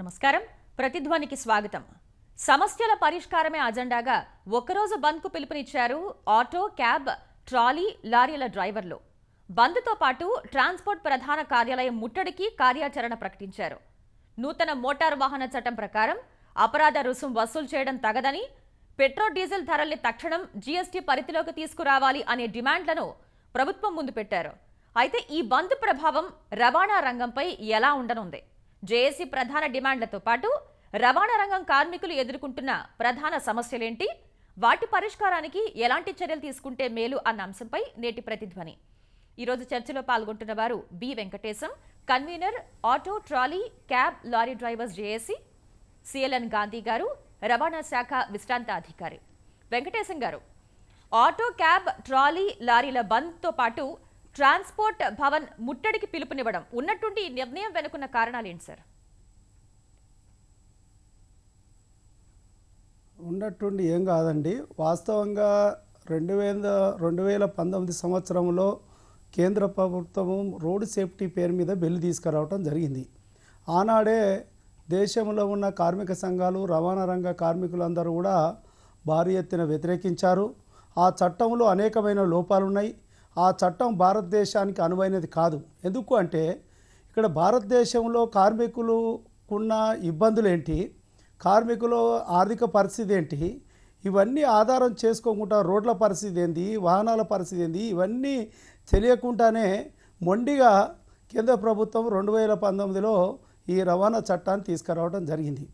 నమస్కారం ప్రతిధ్వనికి స్వాగతం సమస్యల పరిష్కారమే అజెండాగా ఒకరోజు బంద్కు పిలుపునిచ్చారు ఆటో క్యాబ్ ట్రాలీ లారీల డ్రైవర్లు బంద్తో పాటు ట్రాన్స్పోర్ట్ ప్రధాన కార్యాలయం ముట్టడికి కార్యాచరణ ప్రకటించారు నూతన మోటార్ వాహన చట్టం ప్రకారం అపరాధ రుసుం వసూలు చేయడం తగదని పెట్రోల్ డీజిల్ ధరల్ని తక్షణం జీఎస్టీ పరిధిలోకి తీసుకురావాలి అనే డిమాండ్లను ప్రభుత్వం ముందు పెట్టారు అయితే ఈ బంద్ ప్రభావం రవాణా రంగంపై ఎలా ఉండనుంది జేఏసీ ప్రధాన డిమాండ్లతో పాటు రవాణా రంగం కార్మికులు ఎదుర్కొంటున్న ప్రధాన సమస్యలేంటి వాటి పరిష్కారానికి ఎలాంటి చర్యలు తీసుకుంటే మేలు అన్న అంశంపై నేటి ప్రతిధ్వని ఈరోజు చర్చలో పాల్గొంటున్న వారు B Venkatesham convener auto trolley cab lorry drivers JAC CLN Gandhi garu రవాణా శాఖ విశ్రాంత అధికారి వెంకటేశం గారు ఆటో క్యాబ్ ట్రాలీ లారీల బంద్తో పాటు ట్రాన్స్పోర్ట్ భవన్ ముట్టడికి పిలుపునివ్వడం ఉన్నట్టుండి ఈ నిర్ణయం వెనుకున్న కారణాలేంటి సార్ ఉన్నట్టుండి ఏం కాదండి వాస్తవంగా రెండు వేల రెండు వేల పంతొమ్మిది సంవత్సరంలో కేంద్ర ప్రభుత్వము రోడ్డు సేఫ్టీ పేరు మీద బిల్లు తీసుకురావడం జరిగింది ఆనాడే దేశంలో ఉన్న కార్మిక సంఘాలు రవాణా రంగ కార్మికులందరూ కూడా భారీ ఎత్తున వ్యతిరేకించారు ఆ చట్టంలో అనేకమైన లోపాలున్నాయి ఆ చట్టం భారతదేశానికి అనువైనది కాదు ఎందుకు అంటే ఇక్కడ భారతదేశంలో కార్మికులు ఉన్న ఇబ్బందులు ఏంటి కార్మికుల ఆర్థిక పరిస్థితి ఏంటి ఇవన్నీ ఆధారం చేసుకోకుండా రోడ్ల పరిస్థితి ఏంది వాహనాల పరిస్థితి ఏంది ఇవన్నీ తెలియకుండానే మొండిగా కేంద్ర ప్రభుత్వం రెండు వేల పంతొమ్మిదిలో ఈ రవాణా చట్టాన్ని తీసుకురావడం జరిగింది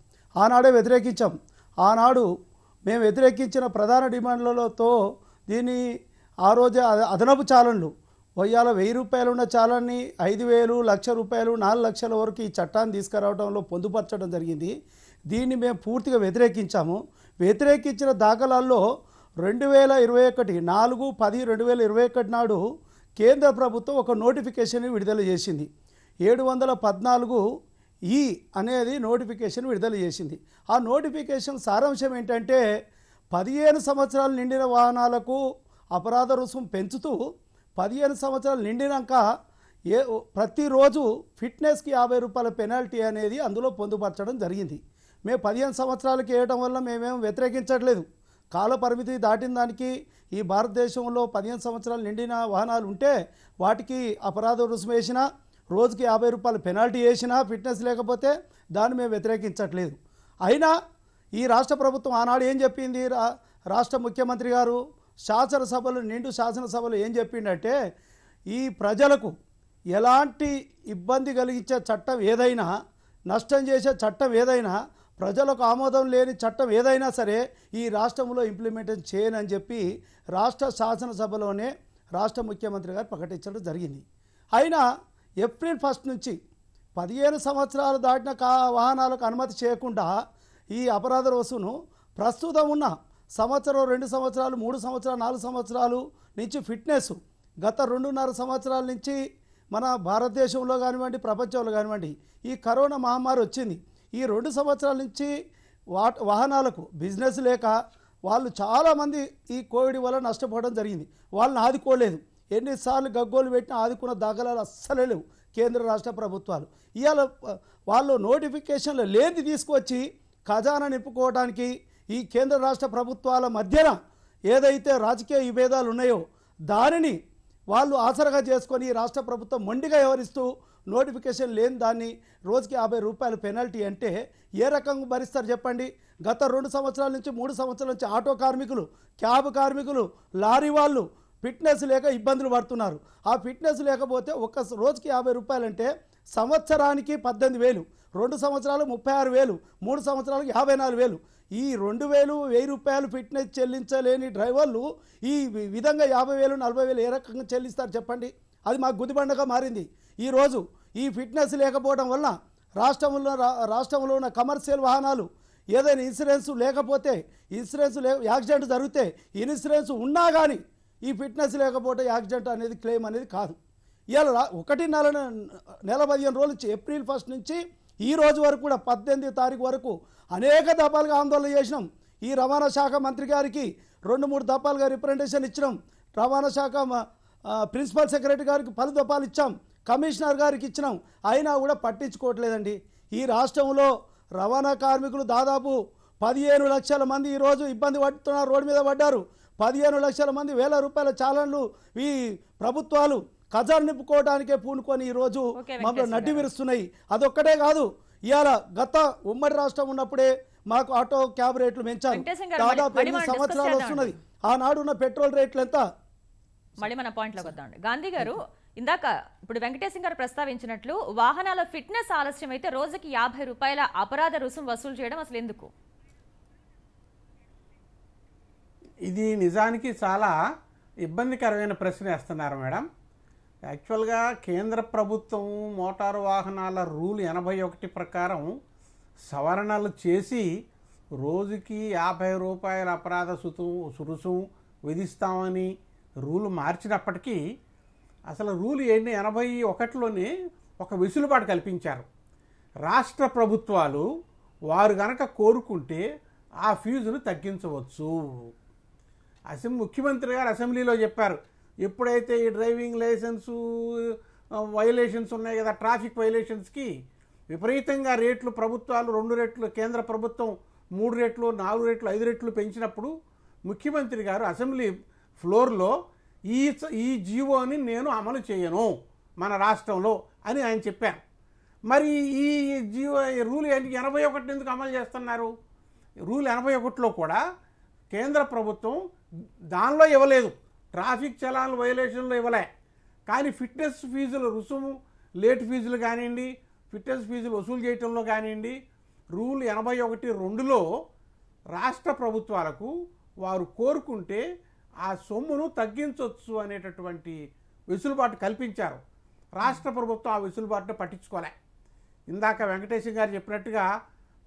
ఆనాడే వ్యతిరేకించాం ఆనాడు మేము వ్యతిరేకించిన ప్రధాన డిమాండ్లతో దీన్ని ఆ రోజే అదనపు చాలన్లు వయ్యాల వెయ్యి రూపాయలు ఉన్న చాలని ఐదు వేలు లక్ష రూపాయలు నాలుగు లక్షల వరకు ఈ చట్టాన్ని తీసుకురావడంలో పొందుపరచడం జరిగింది దీన్ని మేము పూర్తిగా వ్యతిరేకించాము వ్యతిరేకించిన దాఖలాల్లో రెండు వేల ఇరవై ఒకటి నాలుగు పది రెండు వేల ఇరవై ఒకటి నాడు కేంద్ర ప్రభుత్వం ఒక నోటిఫికేషన్ విడుదల చేసింది ఏడు వందల పద్నాలుగు ఈ అనేది నోటిఫికేషన్ విడుదల చేసింది ఆ నోటిఫికేషన్ సారాంశం ఏంటంటే పదిహేను సంవత్సరాలు నిండిన వాహనాలకు అపరాధ రుసుం పెంచుతూ పదిహేను సంవత్సరాలు నిండినాక ఏ ప్రతిరోజు ఫిట్నెస్కి యాభై రూపాయల పెనాల్టీ అనేది అందులో పొందుపరచడం జరిగింది మేము పదిహేను సంవత్సరాలకి వేయడం వల్ల మేమేం వ్యతిరేకించట్లేదు కాల పరిమితి దాటిన దానికి ఈ భారతదేశంలో పదిహేను సంవత్సరాలు నిండిన వాహనాలు ఉంటే వాటికి అపరాధ రుసుము వేసినా రోజుకి యాభై రూపాయలు పెనాల్టీ వేసినా ఫిట్నెస్ లేకపోతే దాన్ని మేము వ్యతిరేకించట్లేదు అయినా ఈ రాష్ట్ర ప్రభుత్వం ఆనాడు ఏం చెప్పింది రాష్ట్ర ముఖ్యమంత్రి గారు శాసనసభలు నిండు శాసనసభలు ఏం చెప్పిండంటే ఈ ప్రజలకు ఎలాంటి ఇబ్బంది కలిగించే చట్టం ఏదైనా నష్టం చేసే చట్టం ఏదైనా ప్రజలకు ఆమోదం లేని చట్టం ఏదైనా సరే ఈ రాష్ట్రంలో ఇంప్లిమెంటేషన్ చేయనని చెప్పి రాష్ట్ర శాసనసభలోనే రాష్ట్ర ముఖ్యమంత్రి గారు ప్రకటించడం జరిగింది అయినా ఏప్రిల్ ఫస్ట్ నుంచి పదిహేను సంవత్సరాలు దాటిన కా వాహనాలకు అనుమతి చేయకుండా ఈ అపరాధ రోజును ప్రస్తుతం ఉన్న సంవత్సరం రెండు సంవత్సరాలు మూడు సంవత్సరాలు నాలుగు సంవత్సరాలు నుంచి ఫిట్నెస్ గత రెండున్నర సంవత్సరాల నుంచి మన భారతదేశంలో కానివ్వండి ప్రపంచంలో కానివ్వండి ఈ కరోనా మహమ్మారి వచ్చింది ఈ రెండు సంవత్సరాల నుంచి వాహనాలకు బిజినెస్ లేక వాళ్ళు చాలామంది ఈ కోవిడ్ వల్ల నష్టపోవడం జరిగింది వాళ్ళని ఆదుకోలేదు ఎన్నిసార్లు గగ్గోలు పెట్టినా ఆదుకున్న దాఖలాలు అస్సలే లేవు కేంద్ర రాష్ట్ర ప్రభుత్వాలు ఇవాళ వాళ్ళు నోటిఫికేషన్లు లేని తీసుకువచ్చి ఖజానా నింపుకోవడానికి ఈ కేంద్ర రాష్ట్ర ప్రభుత్వాల మధ్యన ఏదైతే రాజకీయ విభేదాలు ఉన్నాయో దానిని వాళ్ళు ఆసరగా చేసుకొని రాష్ట్ర ప్రభుత్వం మొండిగా వ్యవహరిస్తూ నోటిఫికేషన్ లేని దాన్ని రోజుకి యాభై రూపాయలు పెనాల్టీ అంటే ఏ రకంగా భరిస్తారు చెప్పండి గత రెండు సంవత్సరాల నుంచి మూడు సంవత్సరాల నుంచి ఆటో కార్మికులు క్యాబ్ కార్మికులు లారీ వాళ్ళు ఫిట్నెస్ లేక ఇబ్బందులు పడుతున్నారు ఆ ఫిట్నెస్ లేకపోతే ఒక్క రోజుకి యాభై రూపాయలంటే సంవత్సరానికి పద్దెనిమిది వేలు రెండు సంవత్సరాలు ముప్పై ఆరు వేలు మూడు సంవత్సరాలకు యాభై నాలుగు వేలు ఈ రెండు వేలు వెయ్యి రూపాయలు ఫిట్నెస్ చెల్లించలేని డ్రైవర్లు ఈ విధంగా యాభై వేలు నలభై వేలు ఏ రకంగా చెల్లిస్తారు చెప్పండి అది మాకు గుదిబండగా మారింది ఈరోజు ఈ ఫిట్నెస్ లేకపోవడం వల్ల రాష్ట్రంలో రాష్ట్రంలో ఉన్న కమర్షియల్ వాహనాలు ఏదైనా ఇన్సూరెన్స్ లేకపోతే ఇన్సూరెన్స్ లే యాక్సిడెంట్ జరిగితే ఇన్సూరెన్స్ ఉన్నా కానీ ఈ ఫిట్నెస్ లేకపోతే యాక్సిడెంట్ అనేది క్లెయిమ్ అనేది కాదు ఇలా ఒకటి నెల నెల పదిహేను రోజులు ఏప్రిల్ ఫస్ట్ నుంచి ఈ రోజు వరకు కూడా పద్దెనిమిది తారీఖు వరకు అనేక దఫాలుగా ఆందోళన చేసినాం ఈ రవాణా శాఖ మంత్రి గారికి రెండు మూడు దఫాలుగా రిప్రజెంటేషన్ ఇచ్చినాం రవాణా శాఖ ప్రిన్సిపల్ సెక్రటరీ గారికి పలు దఫాలు ఇచ్చాం కమిషనర్ గారికి ఇచ్చినాం అయినా కూడా పట్టించుకోవట్లేదండి ఈ రాష్ట్రంలో రవాణా కార్మికులు దాదాపు పదిహేను లక్షల మంది ఈరోజు ఇబ్బంది పడుతున్నారు రోడ్డు మీద పడ్డారు పదిహేను లక్షల మంది వేల రూపాయల చాలన్లు ఈ ప్రభుత్వాలు ఖజాన్ నింపుకోవడానికే పూనుకొని ఈరోజు మమ్మల్ని నడ్డి విరుస్తున్నాయి అదొక్కటే కాదు ఇవాళ గత ఉమ్మడి రాష్ట్రం ఉన్నప్పుడే మాకు ఆటో క్యాబ్ రేట్లు పెంచారు దాదాపు ఎన్ని సంవత్సరాలు వస్తున్నది ఆనాడు ఉన్న పెట్రోల్ రేట్లు ఎంత మళ్ళీ మన పాయింట్లోకి వద్దామండి గాంధీ గారు ఇందాక ఇప్పుడు వెంకటేశం గారు ప్రస్తావించినట్లు వాహనాల ఫిట్నెస్ ఆలస్యం అయితే రోజుకి యాభై రూపాయల అపరాధ రుసుం వసూలు చేయడం అసలు ఎందుకు ఇది నిజానికి చాలా ఇబ్బందికరమైన ప్రశ్న వేస్తున్నారు మేడం యాక్చువల్గా కేంద్ర ప్రభుత్వం మోటారు వాహనాల రూల్ ఎనభై ఒకటి ప్రకారం సవరణలు చేసి రోజుకి యాభై రూపాయల అపరాధ సుతు సురుసం విధిస్తామని రూల్ మార్చినప్పటికీ అసలు రూల్ ఏంటి ఎనభై ఒకటిలోనే ఒక వెసులుబాటు కల్పించారు రాష్ట్ర ప్రభుత్వాలు వారు కనుక కోరుకుంటే ఆ ఫీజును తగ్గించవచ్చు అసెం ముఖ్యమంత్రి గారు అసెంబ్లీలో చెప్పారు ఎప్పుడైతే ఈ డ్రైవింగ్ లైసెన్సు వైలేషన్స్ ఉన్నాయి కదా ట్రాఫిక్ వైలేషన్స్కి విపరీతంగా రేట్లు ప్రభుత్వాలు రెండు రెట్లు కేంద్ర ప్రభుత్వం మూడు రెట్లు నాలుగు రెట్లు ఐదు రెట్లు పెంచినప్పుడు ముఖ్యమంత్రి గారు అసెంబ్లీ ఫ్లోర్లో ఈ ఈ జీవోని నేను అమలు చేయను మన రాష్ట్రంలో అని ఆయన చెప్పారు మరి ఈ జీవో రూల్ ఎనభై ఒకటి ఎందుకు అమలు చేస్తున్నారు రూల్ ఎనభై ఒకటిలో కూడా కేంద్ర ప్రభుత్వం దానిలో ఇవ్వలేదు ట్రాఫిక్ చలాన్ వయలేషన్లు ఇవ్వలే కానీ ఫిట్నెస్ ఫీజులు రుసుము లేట్ ఫీజులు కానివ్వండి ఫిట్నెస్ ఫీజులు వసూలు చేయటంలో కానివ్వండి రూల్ ఎనభై ఒకటి రెండులో రాష్ట్ర ప్రభుత్వాలకు వారు కోరుకుంటే ఆ సొమ్మును తగ్గించవచ్చు అనేటటువంటి వెసులుబాటు కల్పించారు రాష్ట్ర ప్రభుత్వం ఆ వెసులుబాటును పట్టించుకోలే ఇందాక వెంకటేశ్వర గారు చెప్పినట్టుగా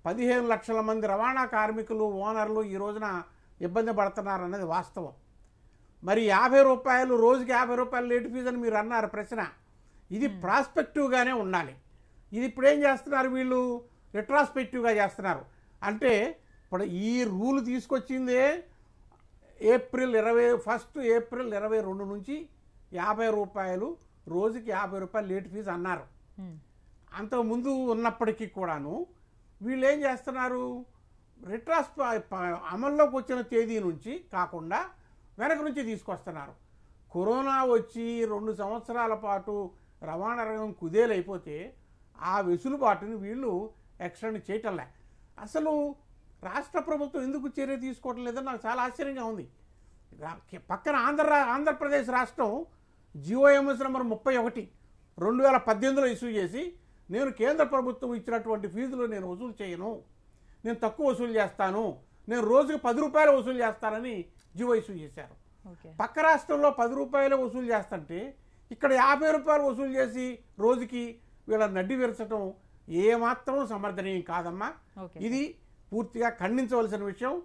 పదిహేను లక్షల మంది రవాణా కార్మికులు ఓనర్లు ఈ రోజున ఇబ్బంది పడుతున్నారు అన్నది వాస్తవం మరి యాభై రూపాయలు రోజుకి యాభై రూపాయలు లేట్ ఫీజు అని మీరు అన్నారు ప్రశ్న ఇది ప్రాస్పెక్టివ్గానే ఉండాలి ఇది ఇప్పుడు ఏం చేస్తున్నారు వీళ్ళు రిట్రాస్పెక్టివ్గా చేస్తున్నారు అంటే ఇప్పుడు ఈ రూల్ తీసుకొచ్చిందే ఏప్రిల్ ఇరవై ఫస్ట్ ఏప్రిల్ ఇరవై రెండు నుంచి యాభై రూపాయలు రోజుకి యాభై రూపాయలు లేట్ ఫీజు అన్నారు అంతకుముందు ఉన్నప్పటికీ కూడాను వీళ్ళు ఏం చేస్తున్నారు రిట్రాస్ అమల్లోకి వచ్చిన తేదీ నుంచి కాకుండా వెనక నుంచి తీసుకొస్తున్నారు కరోనా వచ్చి రెండు సంవత్సరాల పాటు రవాణా రంగం కుదేలైపోతే ఆ వెసులుబాటుని వీళ్ళు ఎక్స్టెండ్ చేయటంలే అసలు రాష్ట్ర ప్రభుత్వం ఎందుకు చర్య తీసుకోవటం లేదని నాకు చాలా ఆశ్చర్యంగా ఉంది పక్కన ఆంధ్ర ఆంధ్రప్రదేశ్ రాష్ట్రం జిఓఎంఎస్ నెంబర్ ముప్పై ఒకటి రెండు వేల పద్దెనిమిదిలో ఇష్యూ చేసి నేను కేంద్ర ప్రభుత్వం ఇచ్చినటువంటి ఫీజులు నేను వసూలు చేయను నేను తక్కువ వసూలు చేస్తాను నేను రోజుకి పది రూపాయలు వసూలు చేస్తానని జీవో ఇష్యూ చేశారు పక్క రాష్ట్రంలో పది రూపాయలు వసూలు చేస్తుంటే ఇక్కడ యాభై రూపాయలు వసూలు చేసి రోజుకి వీళ్ళ నడ్డి విరచడం ఏమాత్రం సమర్థనీయం కాదమ్మా ఇది పూర్తిగా ఖండించవలసిన విషయం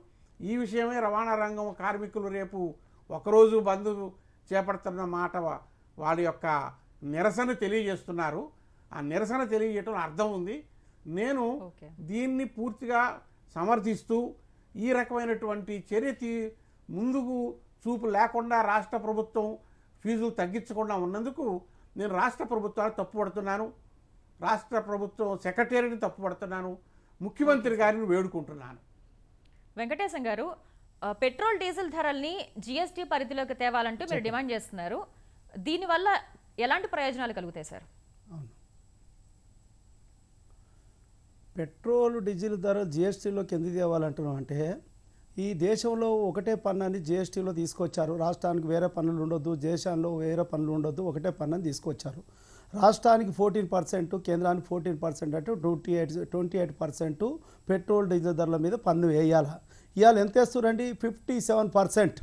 ఈ విషయమే రవాణా రంగం కార్మికులు రేపు ఒకరోజు బంద్ చేపడుతున్న మాట వాళ్ళ యొక్క నిరసన తెలియజేస్తున్నారు ఆ నిరసన తెలియజేయటం అర్థం ఉంది నేను దీన్ని పూర్తిగా సమర్థిస్తూ ఈ రకమైనటువంటి చర్య ముందుకు చూపు లేకుండా రాష్ట్ర ప్రభుత్వం ఫీజులు తగ్గించకుండా ఉన్నందుకు నేను రాష్ట్ర ప్రభుత్వాలు తప్పుపడుతున్నాను రాష్ట్ర ప్రభుత్వం సెక్రటరీని తప్పుపడుతున్నాను ముఖ్యమంత్రి గారిని వేడుకుంటున్నాను వెంకటేశం గారు పెట్రోల్ డీజిల్ ధరల్ని జిఎస్టీ పరిధిలోకి తేవాలంటూ మీరు డిమాండ్ చేస్తున్నారు దీనివల్ల ఎలాంటి ప్రయోజనాలు కలుగుతాయి సార్ అవును పెట్రోల్ డీజిల్ ధర జిఎస్టీలోకి ఎందుకు తేవాలంటున్నాం అంటే ఈ దేశంలో ఒకటే పన్నుని జిఎస్టీలో తీసుకొచ్చారు రాష్ట్రానికి వేరే పన్నులు ఉండొద్దు దేశంలో వేరే పన్నులు ఉండొద్దు ఒకటే పన్నుని తీసుకొచ్చారు రాష్ట్రానికి ఫోర్టీన్ పర్సెంట్ కేంద్రానికి ఫోర్టీన్ పర్సెంట్ అంటే twenty eight twenty eight percent petrol diesel ధరల మీద పన్ను వేయాల ఇవాళ ఎంత వేస్తుందండి ఫిఫ్టీ సెవెన్ పర్సెంట్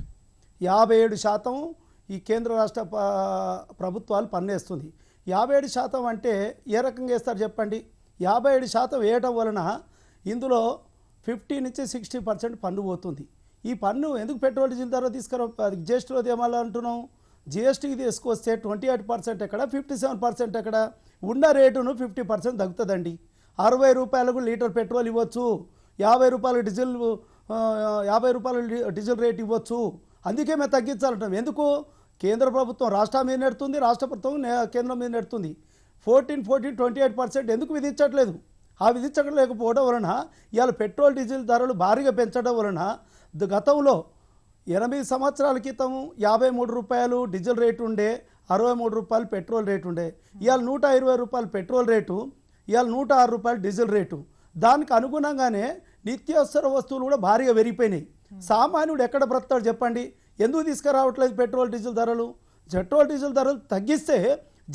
యాభై ఏడు శాతం ఈ కేంద్ర రాష్ట్ర ప్రభుత్వాలు పన్ను వేస్తుంది యాభై ఏడు శాతం అంటే ఏ రకంగా వేస్తారు చెప్పండి యాభై ఏడు శాతం వేయటం వలన ఇందులో ఫిఫ్టీ నుంచి సిక్స్టీ పర్సెంట్ పన్ను పోతుంది ఈ పన్ను ఎందుకు పెట్రోల్ డీజిల్ ధర తీసుకురా జిఎస్టీలో తేమాలి అంటున్నాం జిఎస్టీకి తీసుకొస్తే ట్వంటీ ఎయిట్ పర్సెంట్ ఎక్కడ ఫిఫ్టీ సెవెన్ పర్సెంట్ ఎక్కడ ఉన్న రేటును ఫిఫ్టీ పర్సెంట్ తగ్గుతుందండి అరవై రూపాయలకు లీటర్ పెట్రోల్ ఇవ్వచ్చు యాభై రూపాయలు డీజిల్ యాభై రూపాయలు డీజిల్ రేట్ ఇవ్వచ్చు అందుకే మేము తగ్గించాలంటాం ఎందుకు కేంద్ర ప్రభుత్వం రాష్ట్రం మీద నడుతుంది రాష్ట్ర ప్రభుత్వం కేంద్రం మీద నెడుతుంది fourteen fourteen twenty eight percent ఎందుకు విధించట్లేదు ఆ లేకపోవడం వలన ఇవాళ పెట్రోల్ డీజిల్ ధరలు భారీగా పెంచడం వలన గతంలో ఎనభై సంవత్సరాల క్రితం యాభై మూడు రూపాయలు డీజిల్ రేటు ఉండే అరవై మూడు రూపాయలు పెట్రోల్ రేటు ఉండే ఇవాళ నూట ఇరవై రూపాయలు పెట్రోల్ రేటు ఇవాళ నూట ఆరు రూపాయలు డీజిల్ రేటు దానికి అనుగుణంగానే నిత్యావసర వస్తువులు కూడా భారీగా పెరిగిపోయినాయి సామాన్యుడు ఎక్కడ బ్రతాడు చెప్పండి ఎందుకు తీసుకురావట్లేదు పెట్రోల్ డీజిల్ ధరలు పెట్రోల్ డీజిల్ ధరలు తగ్గిస్తే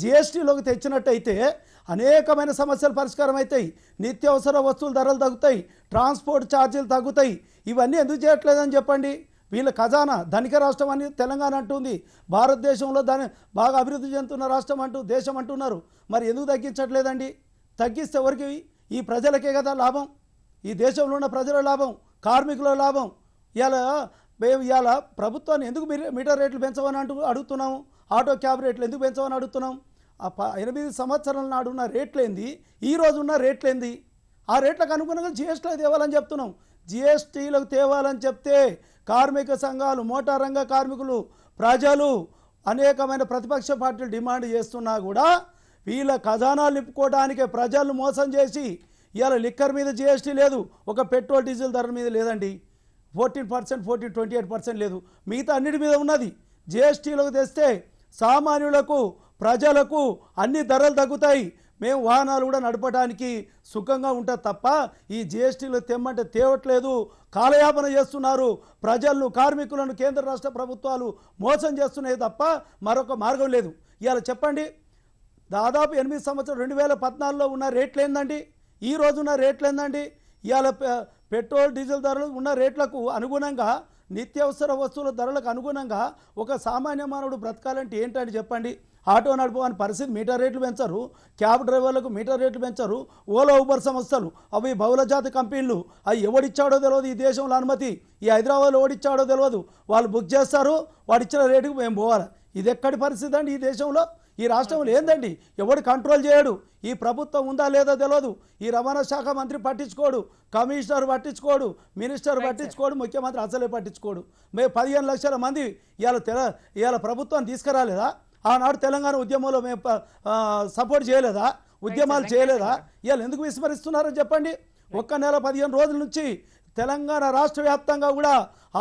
జిఎస్టీలోకి తెచ్చినట్టయితే అనేకమైన సమస్యలు పరిష్కారం అవుతాయి నిత్యావసర వస్తువుల ధరలు తగ్గుతాయి ట్రాన్స్పోర్ట్ ఛార్జీలు తగ్గుతాయి ఇవన్నీ ఎందుకు చేయట్లేదని చెప్పండి వీళ్ళ ఖజానా ధనిక రాష్ట్రం అని తెలంగాణ అంటుంది భారతదేశంలో దాని బాగా అభివృద్ధి చెందుతున్న రాష్ట్రం అంటూ దేశం అంటున్నారు మరి ఎందుకు తగ్గించట్లేదండి తగ్గిస్తే ఎవరికి ఈ ప్రజలకే కదా లాభం ఈ దేశంలో ఉన్న ప్రజల లాభం కార్మికుల లాభం ఇలా మేము ఇవాళ ప్రభుత్వాన్ని ఎందుకు మీటర్ రేట్లు పెంచమని అంటూ అడుగుతున్నాము ఆటో క్యాబ్ రేట్లు ఎందుకు పెంచమని అడుగుతున్నాం ఆ ఎనిమిది సంవత్సరాల నాడు ఉన్న రేట్లేంది ఈ రోజు ఉన్న రేట్లేంది ఆ రేట్లకు అనుగుణంగా జిఎస్టీలో తేవాలని చెప్తున్నాం జిఎస్టీలకు తేవాలని చెప్తే కార్మిక సంఘాలు మోటార్ రంగ కార్మికులు ప్రజలు అనేకమైన ప్రతిపక్ష పార్టీలు డిమాండ్ చేస్తున్నా కూడా వీళ్ళ ఖజానాలు నింపుకోవడానికే ప్రజలను మోసం చేసి ఇవాళ లిక్కర్ మీద జిఎస్టీ లేదు ఒక పెట్రోల్ డీజిల్ ధర మీద లేదండి fourteen percent fourteen twenty eight percent లేదు మిగతా అన్నిటి మీద ఉన్నది జిఎస్టీలోకి తెస్తే సామాన్యులకు ప్రజలకు అన్ని ధరలు తగ్గుతాయి మేము వాహనాలు కూడా నడపడానికి సుఖంగా ఉంటుంది తప్ప ఈ జిఎస్టీలో తెమ్మంటే తేవట్లేదు కాలయాపన చేస్తున్నారు ప్రజలను కార్మికులను కేంద్ర రాష్ట్ర ప్రభుత్వాలు మోసం చేస్తున్నాయి తప్ప మరొక మార్గం లేదు ఇవాళ చెప్పండి దాదాపు ఎనిమిది సంవత్సరం రెండు వేల పద్నాలుగులో ఉన్న రేట్లు ఏందండి ఈ రోజున్న రేట్లు ఏందండి ఇవాళ పెట్రోల్ డీజిల్ ధరలు ఉన్న రేట్లకు అనుగుణంగా నిత్యావసర వస్తువుల ధరలకు అనుగుణంగా ఒక సామాన్య మానవుడు బ్రతకాలంటే ఏంటని చెప్పండి ఆటో నడపని పరిస్థితి మీటర్ రేట్లు పెంచరు క్యాబ్ డ్రైవర్లకు మీటర్ రేట్లు పెంచరు ఓలా ఊబర్ సంస్థలు అవి బహుళజాతి కంపెనీలు అవి ఎవడిచ్చాడో తెలియదు ఈ దేశంలో అనుమతి ఈ హైదరాబాద్లో ఎవడిచ్చాడో తెలియదు వాళ్ళు బుక్ చేస్తారు వాడిచ్చిన రేటుకు మేము పోవాలి ఇది ఎక్కడి పరిస్థితి అండి ఈ దేశంలో ఈ రాష్ట్రంలో ఏందండి ఎవడు కంట్రోల్ చేయడు ఈ ప్రభుత్వం ఉందా లేదో తెలియదు ఈ రవాణా శాఖ మంత్రి పట్టించుకోడు కమిషనర్ పట్టించుకోడు మినిస్టర్ పట్టించుకోడు ముఖ్యమంత్రి అసలే పట్టించుకోడు మేము పదిహేను లక్షల మంది ఇవాళ తెల ఇవాళ ప్రభుత్వం తీసుకురాలేదా ఆనాడు తెలంగాణ ఉద్యమంలో మేము సపోర్ట్ చేయలేదా ఉద్యమాలు చేయలేదా ఇవాళ ఎందుకు విస్మరిస్తున్నారని చెప్పండి ఒక్క నెల పదిహేను రోజుల నుంచి తెలంగాణ రాష్ట్ర వ్యాప్తంగా కూడా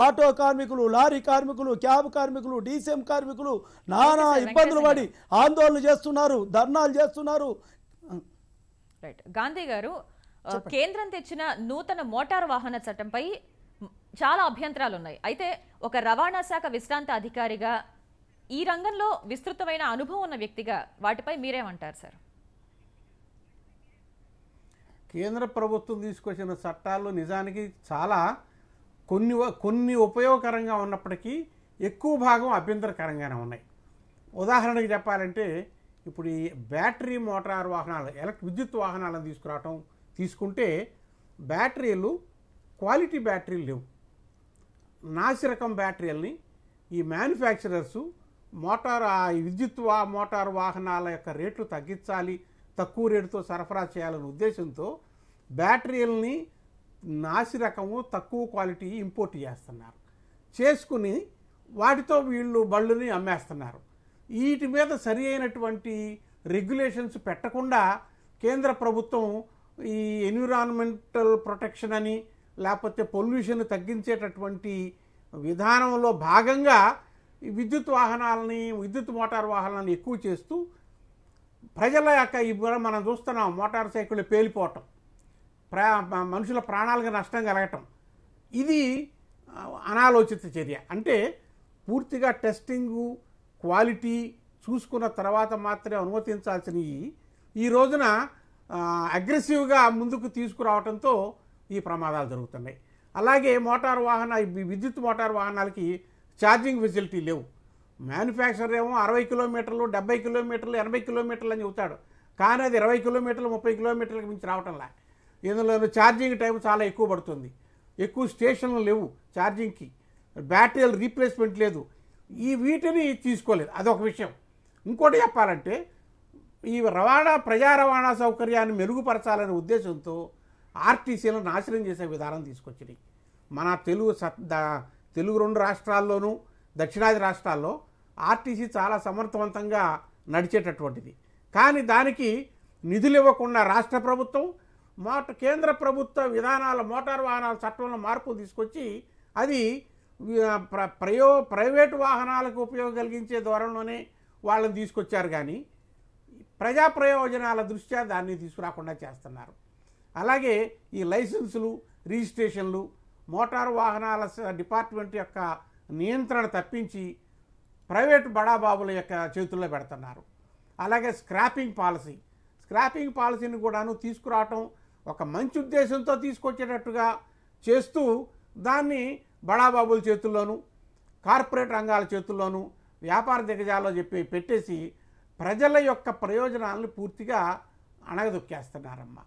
ఆటో కార్మికులు లారీ కార్మికులు క్యాబ్ కార్మికులు డీసీఎం కార్మికులు నానా ఇబ్బందులు పడి ఆందోళన చేస్తున్నారు ధర్నాలు చేస్తున్నారు రైట్ గాంధీ గారు కేంద్రం తెచ్చిన నూతన మోటార్ వాహన చట్టంపై చాలా అభ్యంతరాలు ఉన్నాయి అయితే ఒక రవాణా శాఖ విశ్రాంత అధికారిగా ఈ రంగంలో విస్తృతమైన అనుభవం ఉన్న వ్యక్తిగా వాటిపై మీరేమంటారు సార్ కేంద్ర ప్రభుత్వం తీసుకొచ్చిన చట్టాలు నిజానికి చాలా కొన్ని కొన్ని ఉపయోగకరంగా ఉన్నప్పటికీ ఎక్కువ భాగం అభ్యంతరకరంగానే ఉన్నాయి ఉదాహరణకి చెప్పాలంటే ఇప్పుడు ఈ బ్యాటరీ మోటార్ వాహనాలు ఎలక్ట్రిక్ విద్యుత్ వాహనాలను తీసుకురావటం తీసుకుంటే బ్యాటరీలు క్వాలిటీ బ్యాటరీలు లేవు నాసిరకం బ్యాటరీలని ఈ మ్యానుఫ్యాక్చరర్స్ మోటార్ విద్యుత్ వా మోటార్ వాహనాల యొక్క రేట్లు తగ్గించాలి తక్కువ రేటుతో సరఫరా చేయాలనే ఉద్దేశంతో బ్యాటరీలని నాసి రకము తక్కువ క్వాలిటీ ఇంపోర్ట్ చేస్తున్నారు చేసుకుని వాటితో వీళ్ళు బళ్ళుని అమ్మేస్తున్నారు వీటి మీద సరి అయినటువంటి రెగ్యులేషన్స్ పెట్టకుండా కేంద్ర ప్రభుత్వం ఈ ఎన్విరాన్మెంటల్ ప్రొటెక్షన్ అని లేకపోతే పొల్యూషన్ తగ్గించేటటువంటి విధానంలో భాగంగా విద్యుత్ వాహనాలని విద్యుత్ మోటార్ వాహనాలను ఎక్కువ చేస్తూ ప్రజల యొక్క ఇప్పుడు మనం చూస్తున్నాం మోటార్ సైకిళ్ళు పేలిపోవటం ప్రా మనుషుల ప్రాణాలకు నష్టం కలగటం ఇది అనాలోచిత చర్య అంటే పూర్తిగా టెస్టింగు క్వాలిటీ చూసుకున్న తర్వాత మాత్రమే అనుమతించాల్సినవి ఈ రోజున అగ్రెసివ్గా ముందుకు తీసుకురావడంతో ఈ ప్రమాదాలు జరుగుతున్నాయి అలాగే మోటార్ వాహన విద్యుత్ మోటార్ వాహనాలకి ఛార్జింగ్ ఫెసిలిటీ లేవు మ్యానుఫ్యాక్చర్ ఏమో అరవై కిలోమీటర్లు డెబ్బై కిలోమీటర్లు ఎనభై కిలోమీటర్లు అని చెబుతాడు కానీ అది ఇరవై కిలోమీటర్లు ముప్పై కిలోమీటర్లకు మించి రావటంలా ఇందులో ఛార్జింగ్ టైం చాలా ఎక్కువ పడుతుంది ఎక్కువ స్టేషన్లు లేవు ఛార్జింగ్కి బ్యాటరీలు రీప్లేస్మెంట్ లేదు ఈ వీటిని తీసుకోలేదు అదొక విషయం ఇంకోటి చెప్పాలంటే ఈ రవాణా ప్రజా రవాణా సౌకర్యాన్ని మెరుగుపరచాలనే ఉద్దేశంతో ఆర్టీసీలను నాశనం చేసే విధానం తీసుకొచ్చినాయి మన తెలుగు తెలుగు రెండు రాష్ట్రాల్లోనూ దక్షిణాది రాష్ట్రాల్లో ఆర్టీసీ చాలా సమర్థవంతంగా నడిచేటటువంటిది కానీ దానికి నిధులు ఇవ్వకుండా రాష్ట్ర ప్రభుత్వం మోట కేంద్ర ప్రభుత్వ విధానాల మోటార్ వాహనాల చట్టంలో మార్పులు తీసుకొచ్చి అది ప్రయో ప్రైవేటు వాహనాలకు ఉపయోగం కలిగించే ధోరణిలోనే వాళ్ళని తీసుకొచ్చారు కానీ ప్రజా ప్రయోజనాల దృష్ట్యా దాన్ని తీసుకురాకుండా చేస్తున్నారు అలాగే ఈ లైసెన్సులు రిజిస్ట్రేషన్లు మోటారు వాహనాల డిపార్ట్మెంట్ యొక్క నియంత్రణ తప్పించి ప్రైవేటు బడాబాబుల యొక్క చేతుల్లో పెడుతున్నారు అలాగే స్క్రాపింగ్ పాలసీ స్క్రాపింగ్ పాలసీని కూడాను తీసుకురావటం ఒక మంచి ఉద్దేశంతో తీసుకొచ్చేటట్టుగా చేస్తూ దాన్ని బడాబాబుల చేతుల్లోనూ కార్పొరేట్ రంగాల చేతుల్లోనూ వ్యాపార దిగజాల్లో చెప్పి పెట్టేసి ప్రజల యొక్క ప్రయోజనాలను పూర్తిగా అణగదొక్కేస్తున్నారమ్మ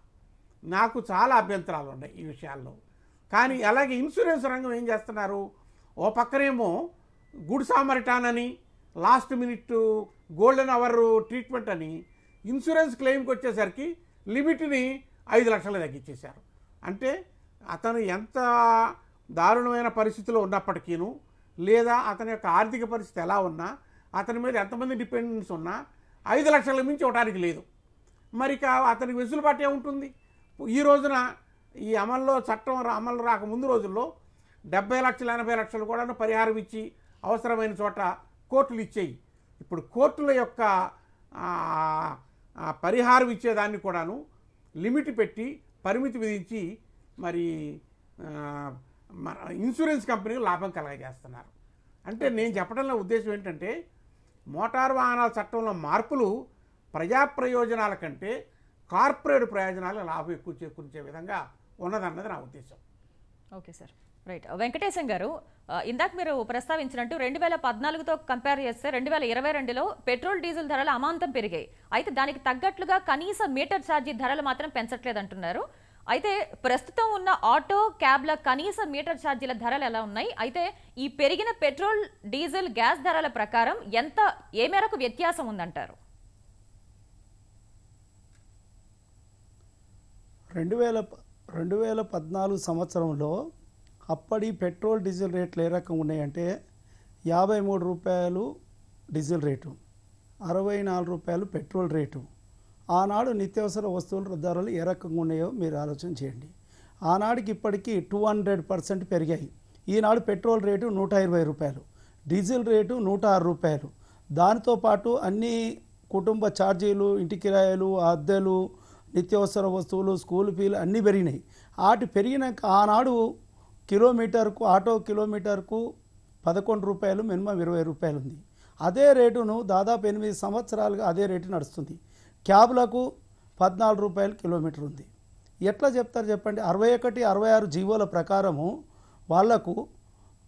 నాకు చాలా అభ్యంతరాలు ఉన్నాయి ఈ విషయాల్లో కానీ అలాగే ఇన్సూరెన్స్ రంగం ఏం చేస్తున్నారు ఓ పక్కనేమో గుడ్ సామరిటాన్ అని last minute golden hour treatment అని ఇన్సూరెన్స్ క్లెయిమ్కి వచ్చేసరికి లిమిట్ని ఐదు లక్షలు తగ్గించేశారు అంటే అతను ఎంత దారుణమైన పరిస్థితిలో ఉన్నప్పటికీను లేదా అతని యొక్క ఆర్థిక పరిస్థితి ఎలా ఉన్నా అతని మీద ఎంతమంది డిపెండెన్స్ ఉన్నా ఐదు లక్షల మించి ఒకటానికి లేదు మరి అతనికి వెసులుబాటు ఏముంటుంది ఈ రోజున ఈ అమల్లో చట్టం అమలు రాక ముందు రోజుల్లో డెబ్బై లక్షలు ఎనభై లక్షలు కూడా పరిహారం ఇచ్చి అవసరమైన చోట కోర్టులు ఇచ్చేయి ఇప్పుడు కోర్టుల యొక్క పరిహారం ఇచ్చేదాన్ని కూడాను లిమిట్ పెట్టి పరిమితి విధించి మరి మన ఇన్సూరెన్స్ కంపెనీకి లాభం కలగజేస్తున్నారు అంటే నేను చెప్పడంలో ఉద్దేశం ఏంటంటే మోటార్ వాహనాల చట్టంలో మార్పులు ప్రజా ప్రయోజనాల కంటే కార్పొరేట్ ప్రయోజనాలు లాభం ఎక్కువ చేకూర్చే విధంగా ఉన్నదన్నది నా ఉద్దేశం okay sir right Venkatesham uh, garu uh, ఇందాక మీరు ప్రస్తావించినట్టు రెండు వేల పద్నాలుగుతో కంపేర్ చేస్తే రెండు వేల ఇరవై రెండులో పెట్రోల్ డీజిల్ ధరలు అమాంతం పెరిగాయి అయితే దానికి తగ్గట్లుగా కనీస మీటర్ ఛార్జీ ధరలు మాత్రం పెంచట్లేదు అంటున్నారు అయితే ప్రస్తుతం ఉన్న ఆటో క్యాబ్ల కనీస మీటర్ ఛార్జీల ధరలు ఎలా ఉన్నాయి అయితే ఈ పెరిగిన పెట్రోల్ డీజిల్ గ్యాస్ ధరల ప్రకారం ఎంత ఏ మేరకు వ్యత్యాసం ఉందంటారు రెండు వేల రెండు వేల పద్నాలుగు సంవత్సరంలో అప్పటి పెట్రోల్ డీజిల్ రేట్లు ఏ రకంగా ఉన్నాయంటే యాభై మూడు రూపాయలు డీజిల్ రేటు అరవై నాలుగు రూపాయలు పెట్రోల్ రేటు ఆనాడు నిత్యావసర వస్తువుల ధరలు ఏ రకంగా ఉన్నాయో మీరు ఆలోచన చేయండి ఆనాడికి ఇప్పటికీ టూ హండ్రెడ్ పర్సెంట్ పెరిగాయి ఈనాడు పెట్రోల్ రేటు నూట ఇరవై రూపాయలు డీజిల్ రేటు నూట ఆరు రూపాయలు దానితో పాటు అన్ని కుటుంబ ఛార్జీలు ఇంటి కిరాయలు అద్దెలు నిత్యావసర వస్తువులు స్కూల్ ఫీలు అన్నీ పెరిగినాయి వాటి పెరిగినాక ఆనాడు కిలోమీటర్కు ఆటో కిలోమీటర్కు పదకొండు రూపాయలు మినిమం ఇరవై రూపాయలు ఉంది అదే రేటును దాదాపు ఎనిమిది సంవత్సరాలుగా అదే రేటు నడుస్తుంది క్యాబ్లకు పద్నాలుగు రూపాయలు కిలోమీటర్ ఉంది ఎట్లా చెప్తారు చెప్పండి అరవై ఒకటి అరవై ఆరు జీవోల ప్రకారము వాళ్లకు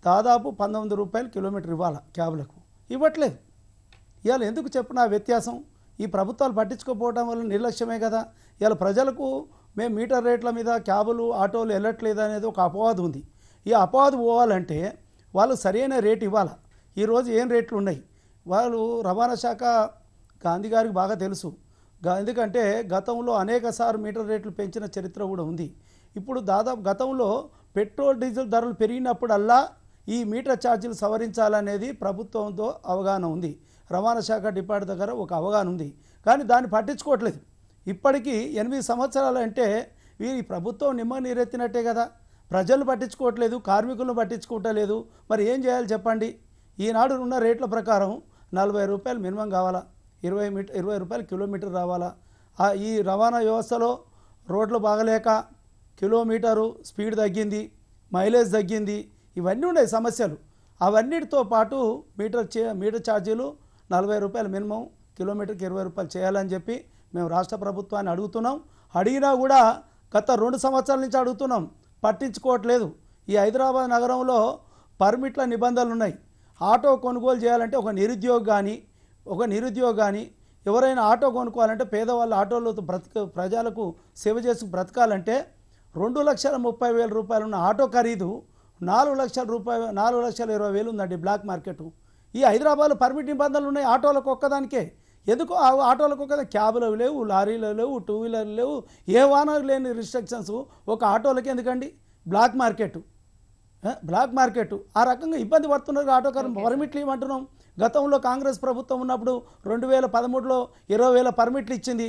దాదాపు పంతొమ్మిది రూపాయలు కిలోమీటర్ ఇవ్వాలి క్యాబ్లకు ఇవ్వట్లేదు ఇవాళ ఎందుకు చెప్పిన వ్యత్యాసం ఈ ప్రభుత్వాలు పట్టించుకోపోవడం వల్ల నిర్లక్ష్యమే కదా ఇవాళ ప్రజలకు మేము మీటర్ రేట్ల మీద క్యాబులు ఆటోలు వెళ్ళట్లేదు అనేది ఒక అపవాదం ఉంది ఈ అపాదు పోవాలంటే వాళ్ళు సరైన రేటు ఇవ్వాలి ఈరోజు ఏం రేట్లు ఉన్నాయి వాళ్ళు రవాణా శాఖ గాంధీ గారికి బాగా తెలుసు ఎందుకంటే గతంలో అనేక సార్లు మీటర్ రేట్లు పెంచిన చరిత్ర కూడా ఉంది ఇప్పుడు దాదాపు గతంలో పెట్రోల్ డీజిల్ ధరలు పెరిగినప్పుడల్లా ఈ మీటర్ ఛార్జీలు సవరించాలనేది ప్రభుత్వంతో అవగాహన ఉంది రవాణా శాఖ డిపార్ట్ దగ్గర ఒక అవగాహన ఉంది కానీ దాన్ని పట్టించుకోవట్లేదు ఇప్పటికీ ఎనిమిది సంవత్సరాలు అంటే వీరి ప్రభుత్వం నిమ్మ నీరెత్తినట్టే కదా ప్రజలు పట్టించుకోవట్లేదు కార్మికులను పట్టించుకోవట్లేదు మరి ఏం చేయాలి చెప్పండి ఈనాడు ఉన్న రేట్ల ప్రకారం నలభై రూపాయలు మినిమం కావాలా ఇరవై మీటర్ ఇరవై రూపాయలు కిలోమీటర్ రావాలా ఈ రవాణా వ్యవస్థలో రోడ్లు బాగలేక కిలోమీటరు స్పీడ్ తగ్గింది మైలేజ్ తగ్గింది ఇవన్నీ ఉన్నాయి సమస్యలు అవన్నిటితో పాటు మీటర్ చే మీటర్ ఛార్జీలు నలభై రూపాయలు మినిమం కిలోమీటర్కి ఇరవై రూపాయలు చేయాలని చెప్పి మేము రాష్ట్ర ప్రభుత్వాన్ని అడుగుతున్నాం అడిగినా కూడా గత రెండు సంవత్సరాల నుంచి అడుగుతున్నాం పట్టించుకోవట్లేదు ఈ హైదరాబాద్ నగరంలో పర్మిట్ల నిబంధనలు ఉన్నాయి ఆటో కొనుగోలు చేయాలంటే ఒక నిరుద్యోగి కానీ ఒక నిరుద్యోగి కానీ ఎవరైనా ఆటో కొనుక్కోవాలంటే పేదవాళ్ళు ఆటోలతో బ్రతక ప్రజలకు సేవ చేసి బ్రతకాలంటే రెండు లక్షల ముప్పై వేల రూపాయలు ఉన్న ఆటో ఖరీదు నాలుగు లక్షల రూపాయలు నాలుగు లక్షల ఇరవై వేలు ఉందండి బ్లాక్ మార్కెట్ ఈ హైదరాబాద్లో పర్మిట్ నిబంధనలు ఉన్నాయి ఆటోలకు ఒక్కదానికే ఎందుకు ఆటోలకు కదా క్యాబ్లు లేవు లారీలు లేవు టూ వీలర్లు లేవు ఏ వాహనాలు లేని రిస్ట్రిక్షన్స్ ఒక ఆటోలకి ఎందుకండి బ్లాక్ మార్కెట్ బ్లాక్ మార్కెట్ ఆ రకంగా ఇబ్బంది పడుతున్నారు ఆటోకారం పర్మిట్లు ఇవ్వమంటున్నాం గతంలో కాంగ్రెస్ ప్రభుత్వం ఉన్నప్పుడు రెండు వేల పదమూడులో ఇరవై వేల పర్మిట్లు ఇచ్చింది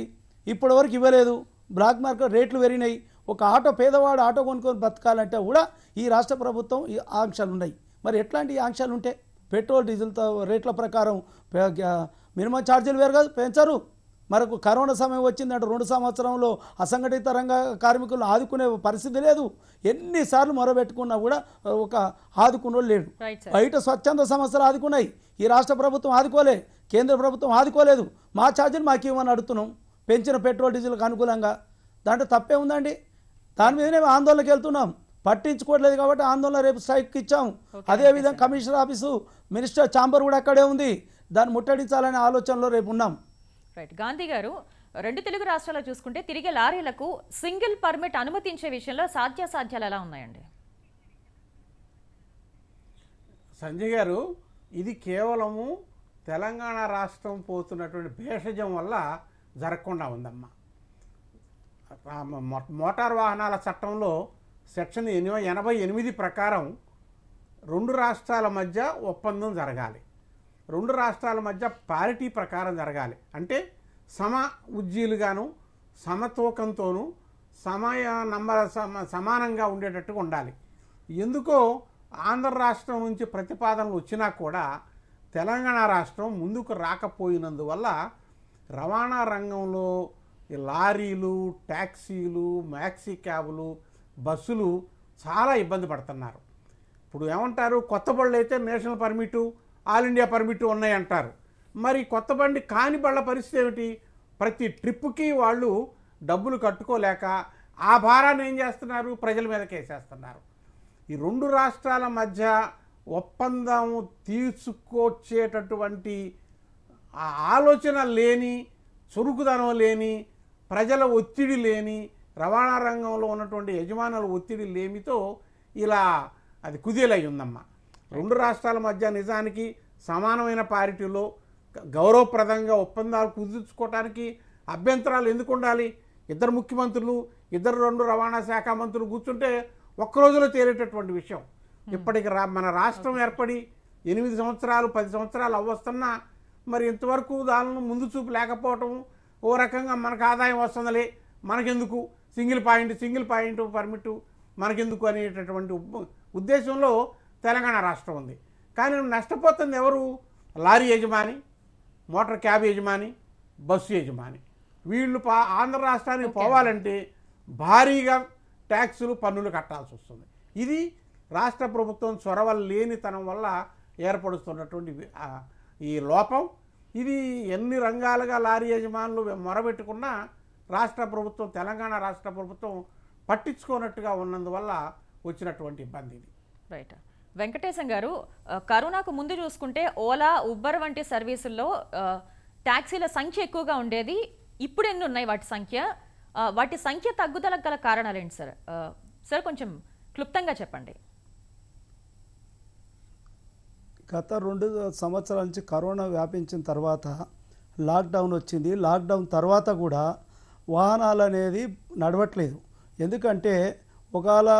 ఇప్పటి వరకు ఇవ్వలేదు బ్లాక్ మార్కెట్ రేట్లు పెరిగినాయి ఒక ఆటో పేదవాడు ఆటో కొనుక్కొని బతకాలంటే కూడా ఈ రాష్ట్ర ప్రభుత్వం ఈ ఆంక్షలు ఉన్నాయి మరి ఎట్లాంటి ఆంక్షలు ఉంటే పెట్రోల్ డీజిల్తో రేట్ల ప్రకారం మినిమం ఛార్జీలు వేరుగా పెంచరు మరొక కరోనా సమయం వచ్చిందంటే రెండు సంవత్సరంలో అసంఘటిత రంగ కార్మికులను ఆదుకునే పరిస్థితి లేదు ఎన్నిసార్లు మొరబెట్టుకున్నా కూడా ఒక ఆదుకున్నోళ్ళు లేడు బయట స్వచ్ఛంద సంస్థలు ఆదుకున్నాయి ఈ రాష్ట్ర ప్రభుత్వం ఆదుకోలే కేంద్ర ప్రభుత్వం ఆదుకోలేదు మా ఛార్జీలు ఇవ్వమని అడుగుతున్నాం పెంచిన పెట్రోల్ డీజిల్కి అనుకూలంగా దాంట్లో తప్పే ఉందండి దాని మీదనే ఆందోళనకి వెళ్తున్నాం పట్టించుకోవట్లేదు కాబట్టి ఆందోళన రేపు స్ట్రైక్ ఇచ్చాం అదేవిధంగా కమిషనర్ ఆఫీసు మినిస్టర్ ఛాంబర్ కూడా అక్కడే ఉంది దాన్ని ముట్టడించాలనే ఆలోచనలో రేపు ఉన్నాం రైట్ గాంధీ గారు రెండు తెలుగు రాష్ట్రాల్లో చూసుకుంటే తిరిగే లారీలకు సింగిల్ పర్మిట్ అనుమతించే విషయంలో సాధ్యాసాధ్యాలు ఎలా ఉన్నాయండి సంజయ్ గారు ఇది కేవలము తెలంగాణ రాష్ట్రం పోతున్నటువంటి భేషజం వల్ల జరగకుండా ఉందమ్మా మోటార్ వాహనాల చట్టంలో సెక్షన్ ఎనిమిది ఎనభై ఎనిమిది ప్రకారం రెండు రాష్ట్రాల మధ్య ఒప్పందం జరగాలి రెండు రాష్ట్రాల మధ్య పారిటీ ప్రకారం జరగాలి అంటే సమ ఉజ్జీలుగాను సమతూకంతోనూ సమయ నంబర్ సమానంగా ఉండేటట్టుగా ఉండాలి ఎందుకో ఆంధ్ర రాష్ట్రం నుంచి ప్రతిపాదనలు వచ్చినా కూడా తెలంగాణ రాష్ట్రం ముందుకు రాకపోయినందువల్ల రవాణా రంగంలో లారీలు ట్యాక్సీలు మ్యాక్సీ క్యాబులు బస్సులు చాలా ఇబ్బంది పడుతున్నారు ఇప్పుడు ఏమంటారు కొత్త బళ్ళు అయితే national permit all India permit ఉన్నాయంటారు మరి కొత్త బండి కాని బళ్ళ పరిస్థితి ఏమిటి ప్రతి ట్రిప్కి వాళ్ళు డబ్బులు కట్టుకోలేక ఆ భారాన్ని ఏం చేస్తున్నారు ప్రజల మీద కేసేస్తున్నారు ఈ రెండు రాష్ట్రాల మధ్య ఒప్పందం తీసుకొచ్చేటటువంటి ఆలోచన లేని చురుకుదనం లేని ప్రజల ఒత్తిడి లేని రవాణా రంగంలో ఉన్నటువంటి యజమానుల ఒత్తిడి లేమితో ఇలా అది కుదేలై ఉందమ్మా రెండు రాష్ట్రాల మధ్య నిజానికి సమానమైన పార్టీలో గౌరవప్రదంగా ఒప్పందాలు కుదుర్చుకోవటానికి అభ్యంతరాలు ఎందుకు ఉండాలి ఇద్దరు ముఖ్యమంత్రులు ఇద్దరు రెండు రవాణా శాఖ మంత్రులు కూర్చుంటే ఒక్కరోజులో తేలేటటువంటి విషయం ఇప్పటికి రా మన రాష్ట్రం ఏర్పడి ఎనిమిది సంవత్సరాలు పది సంవత్సరాలు అవ్వస్తున్నా మరి ఇంతవరకు దానిని ముందు చూపు లేకపోవటం ఓ రకంగా మనకు ఆదాయం వస్తుందిలే మనకెందుకు single point single point permit మనకెందుకు అనేటటువంటి ఉద్దేశంలో తెలంగాణ రాష్ట్రం ఉంది కానీ నష్టపోతుంది ఎవరు లారీ యజమాని మోటార్ క్యాబ్ యజమాని బస్సు యజమాని వీళ్ళు పా ఆంధ్ర రాష్ట్రానికి పోవాలంటే భారీగా ట్యాక్సులు పన్నులు కట్టాల్సి వస్తుంది ఇది రాష్ట్ర ప్రభుత్వం చొరవ లేనితనం వల్ల ఏర్పడుతున్నటువంటి ఈ లోపం ఇది ఎన్ని రంగాలుగా లారీ యజమానులు మొరబెట్టుకున్నా రాష్ట్ర ప్రభుత్వం తెలంగాణ రాష్ట్ర ప్రభుత్వం పట్టించుకోనట్టుగా ఉన్నందువల్ల వచ్చినటువంటి ఇబ్బంది ఇది రైట్ వెంకటేశం గారు కరోనాకు ముందు చూసుకుంటే ఓలా ఉబ్బర్ వంటి సర్వీసుల్లో ట్యాక్సీల సంఖ్య ఎక్కువగా ఉండేది ఇప్పుడు ఎన్ని ఉన్నాయి వాటి సంఖ్య వాటి సంఖ్య తగ్గుదలకు గల కారణాలు ఏంటి సార్ సార్ కొంచెం క్లుప్తంగా చెప్పండి గత రెండు సంవత్సరాల నుంచి కరోనా వ్యాపించిన తర్వాత లాక్డౌన్ వచ్చింది లాక్డౌన్ తర్వాత కూడా వాహనాలు అనేది నడవట్లేదు ఎందుకంటే ఒకవేళ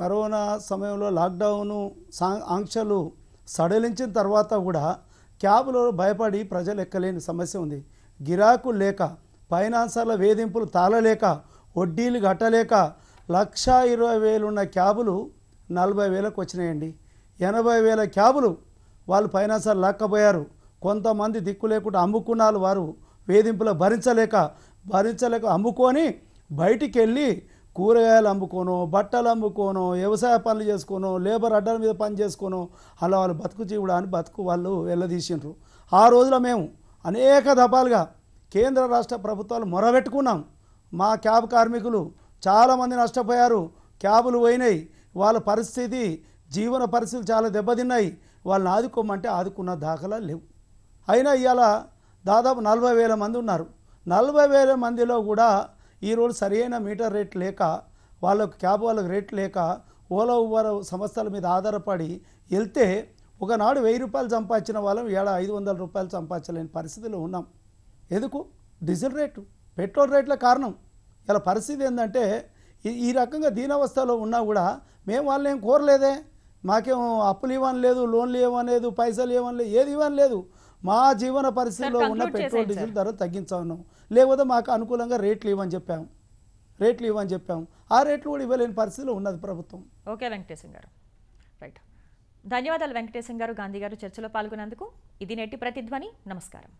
కరోనా సమయంలో లాక్డౌన్ ఆంక్షలు సడలించిన తర్వాత కూడా క్యాబ్లో భయపడి ప్రజలు ఎక్కలేని సమస్య ఉంది గిరాకులు లేక ఫైనాన్సర్ల వేధింపులు తాళలేక వడ్డీలు కట్టలేక లక్షా ఇరవై వేలున్న క్యాబులు నలభై వేలకు వచ్చినాయండి ఎనభై వేల క్యాబులు వాళ్ళు ఫైనాన్సర్లు లాక్కపోయారు కొంతమంది దిక్కు లేకుండా అమ్ముకున్నారు వారు వేధింపులు భరించలేక భరించలేక అమ్ముకొని బయటికి వెళ్ళి కూరగాయలు అమ్ముకోను బట్టలు అమ్ముకోను వ్యవసాయ పనులు చేసుకోను లేబర్ అడ్డల మీద పని చేసుకోను అలా వాళ్ళు బతుకు జీవుడాన్ని బతుకు వాళ్ళు వెళ్ళదీసినారు ఆ రోజులో మేము అనేక దఫాలుగా కేంద్ర రాష్ట్ర ప్రభుత్వాలు మొరబెట్టుకున్నాం మా క్యాబ్ కార్మికులు చాలామంది నష్టపోయారు క్యాబులు పోయినాయి వాళ్ళ పరిస్థితి జీవన పరిస్థితులు చాలా దెబ్బతిన్నాయి వాళ్ళని ఆదుకోమంటే ఆదుకున్న దాఖలా లేవు అయినా ఇవాళ దాదాపు నలభై వేల మంది ఉన్నారు నలభై వేల మందిలో కూడా ఈరోజు సరైన మీటర్ రేట్ లేక వాళ్ళకు క్యాబ్ వాళ్ళకు రేట్ లేక ఓలా ఉబర్ సంస్థల మీద ఆధారపడి వెళ్తే ఒకనాడు వెయ్యి రూపాయలు సంపాదించిన వాళ్ళం ఏడా ఐదు వందల రూపాయలు సంపాదించలేని పరిస్థితిలో ఉన్నాం ఎందుకు డీజిల్ రేటు పెట్రోల్ రేట్ల కారణం ఇలా పరిస్థితి ఏంటంటే ఈ రకంగా దీనావస్థలో ఉన్నా కూడా మేము వాళ్ళని కోరలేదే మాకేం అప్పులు ఇవ్వని లేదు లోన్లు ఇవ్వలేదు పైసలు ఇవ్వని లేదు ఏది ఇవ్వని లేదు మా జీవన పరిస్థితిలో ఉన్న పెట్రోల్ డీజిల్ ధర తగ్గించాను లేకపోతే మాకు అనుకూలంగా రేట్లు ఇవ్వని చెప్పాము రేట్లు ఇవ్వని చెప్పాము ఆ రేట్లు కూడా ఇవ్వలేని పరిస్థితిలో ఉన్నది ప్రభుత్వం ఓకే వెంకటేశం గారు రైట్ ధన్యవాదాలు వెంకటేశం గారు గాంధీ గారు చర్చలో పాల్గొనేందుకు ఇది నేటి ప్రతిధ్వని నమస్కారం